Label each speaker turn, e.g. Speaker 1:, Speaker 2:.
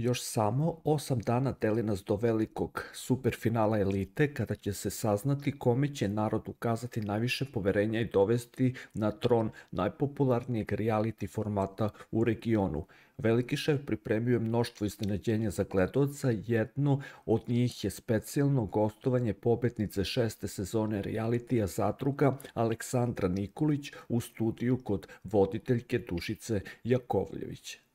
Speaker 1: Još samo 8 dana deli nas do velikog superfinala elite kada će se saznati kome će narod ukazati najviše poverenja i dovesti na tron najpopularnijeg reality formata u regionu. Veliki šef pripremio je mnoštvo iznenađenja za gledalca, jedno od njih je specijalno gostovanje pobetnice šeste sezone realitija zadruga Aleksandra Nikolić u studiju kod voditeljke Dušice Jakovljević.